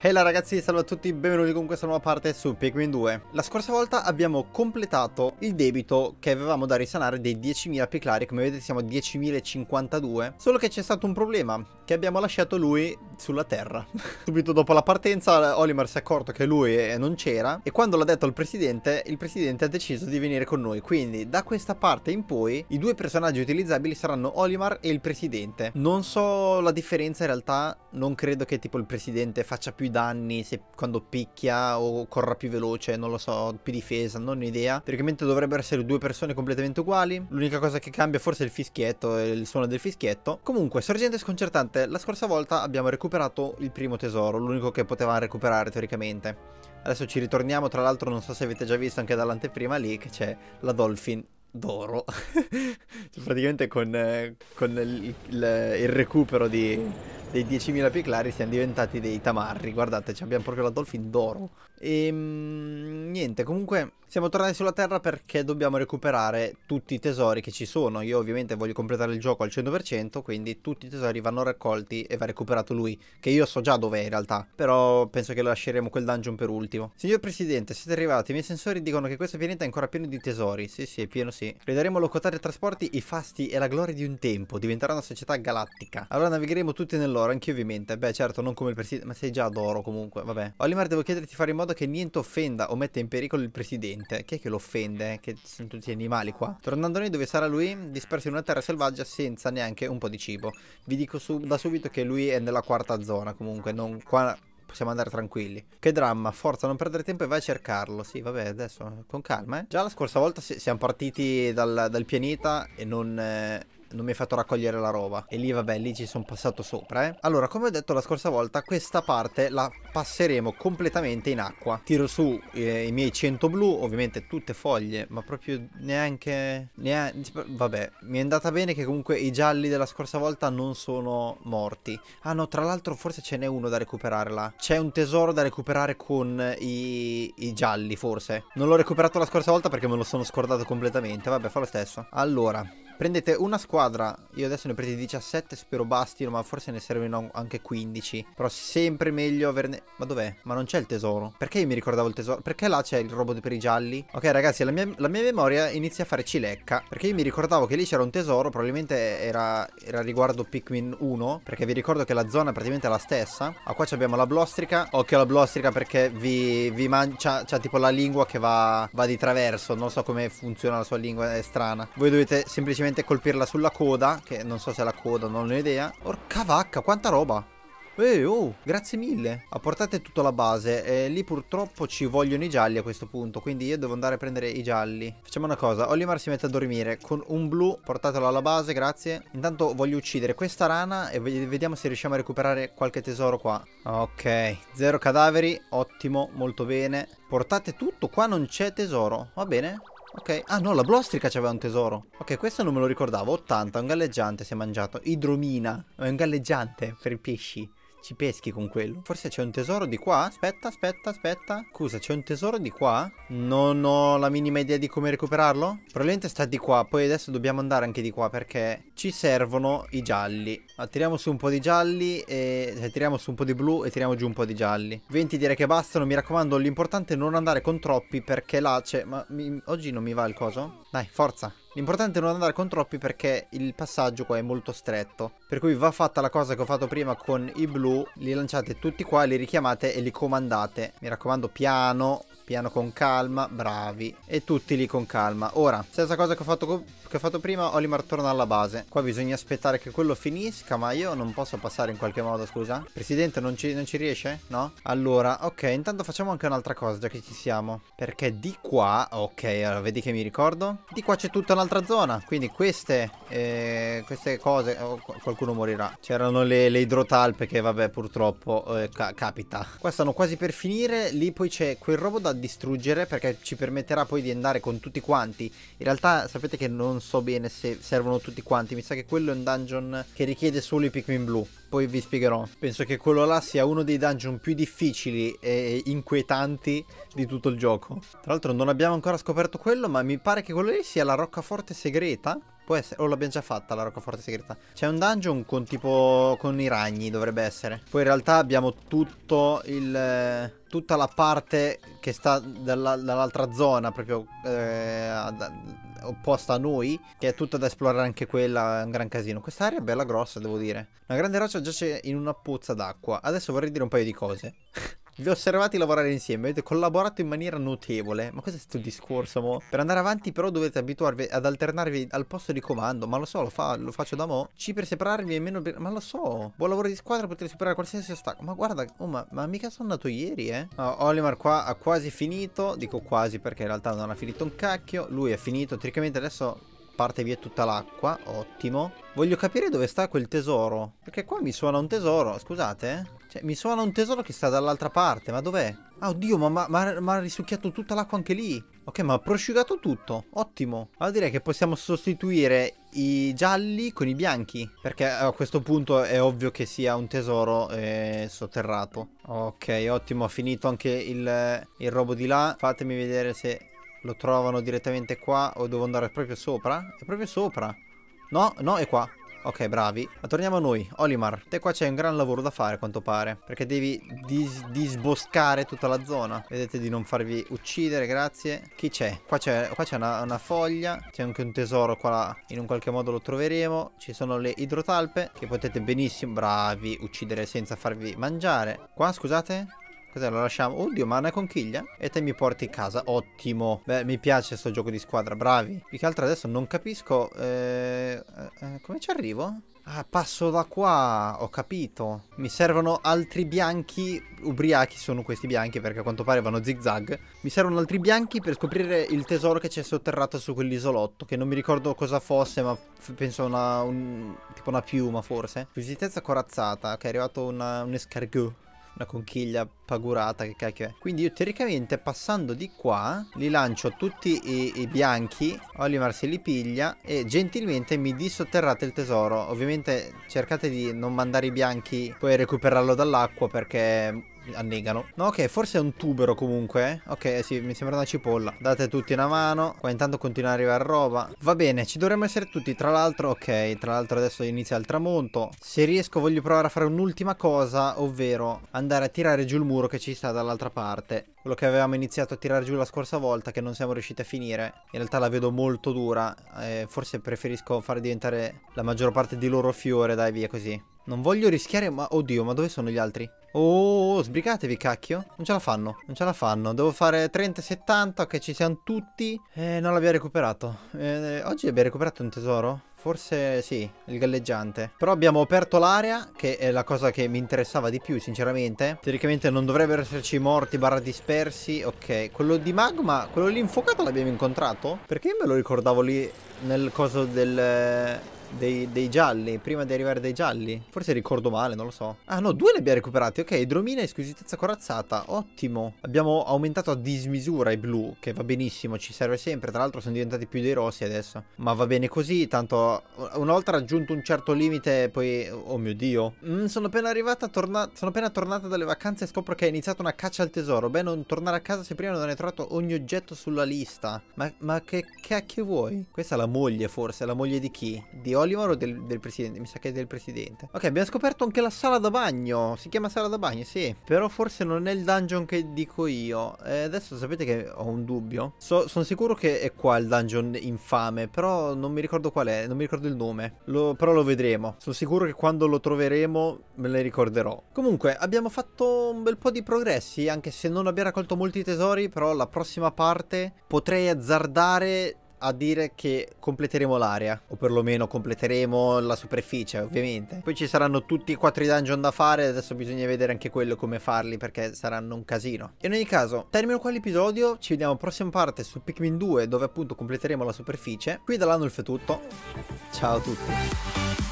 Hey là ragazzi, salve a tutti, benvenuti con questa nuova parte su Pikmin 2. La scorsa volta abbiamo completato il debito che avevamo da risanare dei 10.000 piclari, come vedete siamo a 10.052, solo che c'è stato un problema, che abbiamo lasciato lui sulla terra. Subito dopo la partenza Olimar si è accorto che lui eh, non c'era e quando l'ha detto al presidente, il presidente ha deciso di venire con noi, quindi da questa parte in poi i due personaggi utilizzabili saranno Olimar e il presidente. Non so la differenza in realtà, non credo che tipo il presidente faccia più più danni se, quando picchia o corra più veloce, non lo so, più difesa, non ho idea. Teoricamente dovrebbero essere due persone completamente uguali. L'unica cosa che cambia forse è il fischietto e il suono del fischietto. Comunque, sorgente sconcertante, la scorsa volta abbiamo recuperato il primo tesoro, l'unico che poteva recuperare teoricamente. Adesso ci ritorniamo, tra l'altro non so se avete già visto anche dall'anteprima lì che c'è la Dolphin d'oro. Cioè, praticamente con, eh, con il, il, il recupero di dei 10.000 piclari siamo diventati dei tamarri. Guardate, abbiamo proprio la Dolphin d'oro. E ehm, niente, comunque siamo tornati sulla Terra perché dobbiamo recuperare tutti i tesori che ci sono. Io ovviamente voglio completare il gioco al 100%, quindi tutti i tesori vanno raccolti e va recuperato lui, che io so già dov'è in realtà, però penso che lasceremo quel dungeon per ultimo. Signor Presidente, siete arrivati, i miei sensori dicono che questo pianeta è ancora pieno di tesori. Sì, sì, è pieno sì. Ridaremo locotare ai trasporti i fasti e la gloria di un tempo, diventerà una società galattica. Allora navigheremo tutti nell'oro, anch'io ovviamente. Beh certo, non come il Presidente, ma sei già d'oro comunque, vabbè. Olimar, devo chiederti di fare in modo modo che niente offenda o metta in pericolo il presidente. Chi è che lo offende? Eh, che sono tutti animali qua. Tornando noi dove sarà lui, disperso in una terra selvaggia senza neanche un po' di cibo. Vi dico su da subito che lui è nella quarta zona, comunque non qua possiamo andare tranquilli. Che dramma, forza, non perdere tempo e vai a cercarlo. Sì, vabbè, adesso con calma, eh. Già la scorsa volta siamo partiti dal, dal pianeta e non... Eh non mi hai fatto raccogliere la roba. E lì, vabbè, lì ci sono passato sopra, eh. Allora, come ho detto la scorsa volta, questa parte la passeremo completamente in acqua. Tiro su eh, i miei 100 blu, ovviamente tutte foglie, ma proprio neanche... neanche... Vabbè, mi è andata bene che comunque i gialli della scorsa volta non sono morti. Ah no, tra l'altro forse ce n'è uno da recuperare là. C'è un tesoro da recuperare con i, i gialli, forse. Non l'ho recuperato la scorsa volta perché me lo sono scordato completamente. Vabbè, fa lo stesso. Allora, Prendete una squadra, io adesso ne ho presi 17, spero bastino, ma forse ne servono anche 15. Però sempre meglio averne... Ma dov'è? Ma non c'è il tesoro. Perché io mi ricordavo il tesoro? Perché là c'è il robot per i gialli? Ok ragazzi, la mia, la mia, memoria inizia a fare cilecca. Perché io mi ricordavo che lì c'era un tesoro, probabilmente era, era, riguardo Pikmin 1. Perché vi ricordo che la zona è praticamente la stessa. Ah, qua abbiamo la blostrica. Occhio alla blostrica perché vi, vi mangia... C'ha tipo la lingua che va, va di traverso. Non so come funziona la sua lingua, è strana. Voi dovete semplicemente semplicemente colpirla sulla coda, che non so se è la coda, non ho idea. Orca vacca, quanta roba! Ehi, oh, grazie mille. Apportate tutta la base. Eh, lì purtroppo ci vogliono i gialli a questo punto, quindi io devo andare a prendere i gialli. Facciamo una cosa, Olimar si mette a dormire. Con un blu, portatelo alla base, grazie. Intanto voglio uccidere questa rana e vediamo se riusciamo a recuperare qualche tesoro qua. Ok, zero cadaveri, ottimo, molto bene. Portate tutto, qua non c'è tesoro. Va bene, Ok, ah no, la blostrica c'aveva un tesoro. Ok, questo non me lo ricordavo. 80, un galleggiante si è mangiato. Idromina, è un galleggiante per i pesci. Ci peschi con quello. Forse c'è un tesoro di qua? Aspetta, aspetta, aspetta. Scusa, c'è un tesoro di qua? Non ho la minima idea di come recuperarlo. Probabilmente sta di qua. Poi adesso dobbiamo andare anche di qua perché ci servono i gialli. Attiriamo su un po' di gialli e... Cioè, tiriamo su un po' di blu e tiriamo giù un po' di gialli. 20 direi che bastano. Mi raccomando, l'importante è non andare con troppi perché là c'è... Ma mi... oggi non mi va il coso? Dai, forza. L'importante è non andare con troppi perché il passaggio qua è molto stretto. Per cui va fatta la cosa che ho fatto prima con i blu, li lanciate tutti qua, li richiamate e li comandate. Mi raccomando piano, piano con calma, bravi. E tutti lì con calma. Ora, stessa cosa che ho fatto, che ho fatto prima, Olimar torna alla base. Qua bisogna aspettare che quello finisca, ma io non posso passare in qualche modo, scusa. Presidente, non ci, non ci riesce? No? Allora, ok, intanto facciamo anche un'altra cosa, già che ci siamo. Perché di qua, ok, allora vedi che mi ricordo. Di qua c'è tutta un'altra zona, quindi queste, eh, queste cose, oh, qualcuno morirà. C'erano le, le, idrotalpe che, vabbè, purtroppo eh, ca capita. Qua stanno quasi per finire, lì poi c'è quel robo da distruggere perché ci permetterà poi di andare con tutti quanti. In realtà sapete che non so bene se servono tutti quanti, mi sa che quello è un dungeon che richiede solo i Pikmin blu poi vi spiegherò. Penso che quello là sia uno dei dungeon più difficili e inquietanti di tutto il gioco. Tra l'altro non abbiamo ancora scoperto quello, ma mi pare che quello lì sia la roccaforte segreta. Può essere, o l'abbiamo già fatta la roccaforte segreta. C'è un dungeon con tipo, con i ragni dovrebbe essere. Poi in realtà abbiamo tutto il, tutta la parte che sta dalla, dall'altra zona, proprio eh, opposta a noi, che è tutta da esplorare anche quella, è un gran casino. Quest'area è bella grossa, devo dire. Una grande roccia giace in una pozza d'acqua. Adesso vorrei dire un paio di cose. Vi ho osservati lavorare insieme, avete collaborato in maniera notevole. Ma questo è sto discorso, mo? Per andare avanti però dovete abituarvi ad alternarvi al posto di comando. Ma lo so, lo, fa, lo faccio da mo. C per separarvi è meno... Ma lo so. Buon lavoro di squadra, potete superare qualsiasi ostacolo. Ma guarda, oh, ma, ma, mica sono andato ieri, eh? Oh, Olimar qua ha quasi finito. Dico quasi perché in realtà non ha finito un cacchio. Lui è finito. Teoricamente adesso parte via tutta l'acqua. Ottimo. Voglio capire dove sta quel tesoro. Perché qua mi suona un tesoro, scusate. Eh? Cioè, mi suona un tesoro che sta dall'altra parte, ma dov'è? Ah, oddio, ma, ma, ma ha risucchiato tutta l'acqua anche lì. Ok, ma ha prosciugato tutto. Ottimo. Allora direi che possiamo sostituire i gialli con i bianchi. Perché a questo punto è ovvio che sia un tesoro eh, sotterrato. Ok, ottimo. Ha finito anche il, il robo di là. Fatemi vedere se lo trovano direttamente qua o devo andare proprio sopra? È proprio sopra. No, no, è qua. Ok, bravi. Ma torniamo a noi. Olimar, te qua c'è un gran lavoro da fare, quanto pare. Perché devi dis disboscare tutta la zona. Vedete di non farvi uccidere, grazie. Chi c'è? Qua c'è una, una, foglia. C'è anche un tesoro qua. Là. In un qualche modo lo troveremo. Ci sono le idrotalpe, che potete benissimo, bravi, uccidere senza farvi mangiare. Qua, scusate? Cos'è? Lo lasciamo? Oddio, ma una conchiglia? E te mi porti in casa. Ottimo. Beh, mi piace sto gioco di squadra. Bravi. Più che altro adesso non capisco... Eh, eh, eh, come ci arrivo? Ah, passo da qua. Ho capito. Mi servono altri bianchi. Ubriachi sono questi bianchi perché a quanto pare vanno zigzag. Mi servono altri bianchi per scoprire il tesoro che c'è sotterrato su quell'isolotto. Che non mi ricordo cosa fosse, ma penso una... Un, tipo una piuma, forse. Visitezza corazzata. Ok, è arrivato una, un escargot una conchiglia pagurata, che cacchio è. Quindi io teoricamente passando di qua li lancio tutti i, i bianchi, Olimar se li piglia e gentilmente mi dissotterrate il tesoro. Ovviamente cercate di non mandare i bianchi, poi recuperarlo dall'acqua perché annegano. No, ok, forse è un tubero comunque. Eh. Ok, sì, mi sembra una cipolla. Date tutti una mano. Qua intanto continua ad arrivare roba. Va bene, ci dovremmo essere tutti. Tra l'altro, ok, tra l'altro adesso inizia il tramonto. Se riesco voglio provare a fare un'ultima cosa, ovvero andare a tirare giù il muro che ci sta dall'altra parte. Quello che avevamo iniziato a tirare giù la scorsa volta, che non siamo riusciti a finire. In realtà la vedo molto dura. Eh, forse preferisco far diventare la maggior parte di loro fiore, dai via così. Non voglio rischiare, ma oddio, ma dove sono gli altri? Oh, sbrigatevi cacchio. Non ce la fanno, non ce la fanno. Devo fare 30 e 70, ok ci siamo tutti. Eh, non l'abbiamo recuperato. Eh, oggi abbiamo recuperato un tesoro? Forse sì, il galleggiante. Però abbiamo aperto l'area, che è la cosa che mi interessava di più, sinceramente. Teoricamente non dovrebbero esserci morti, barra dispersi. Ok, quello di magma, quello lì infuocato l'abbiamo incontrato? Perché me lo ricordavo lì nel coso del dei, dei, gialli, prima di arrivare dai gialli. Forse ricordo male, non lo so. Ah no, due li abbiamo recuperati. Ok, idromina e squisitezza corazzata. Ottimo. Abbiamo aumentato a dismisura i blu, che va benissimo, ci serve sempre. Tra l'altro sono diventati più dei rossi adesso. Ma va bene così, tanto una volta raggiunto un certo limite, poi... Oh mio Dio. Mm, sono appena arrivata, torna... sono appena tornata dalle vacanze e scopro che è iniziata una caccia al tesoro. Beh, non tornare a casa se prima non hai trovato ogni oggetto sulla lista. Ma, ma che cacchio vuoi? Questa è la moglie, forse. La moglie di chi? Di Oliver o del, del, presidente? Mi sa che è del presidente. Ok, abbiamo scoperto anche la sala da bagno. Si chiama sala da bagno, sì. Però forse non è il dungeon che dico io. Eh, adesso sapete che ho un dubbio. So, sono sicuro che è qua il dungeon infame, però non mi ricordo qual è, non mi ricordo il nome. Lo, però lo vedremo. Sono sicuro che quando lo troveremo me ne ricorderò. Comunque, abbiamo fatto un bel po' di progressi, anche se non abbiamo raccolto molti tesori, però la prossima parte potrei azzardare a dire che completeremo l'area, o perlomeno completeremo la superficie, ovviamente. Poi ci saranno tutti e quattro i dungeon da fare, adesso bisogna vedere anche quello come farli perché saranno un casino. In ogni caso, termino qua l'episodio, ci vediamo alla prossima parte su Pikmin 2 dove appunto completeremo la superficie. Qui da Lanulf è tutto, ciao a tutti.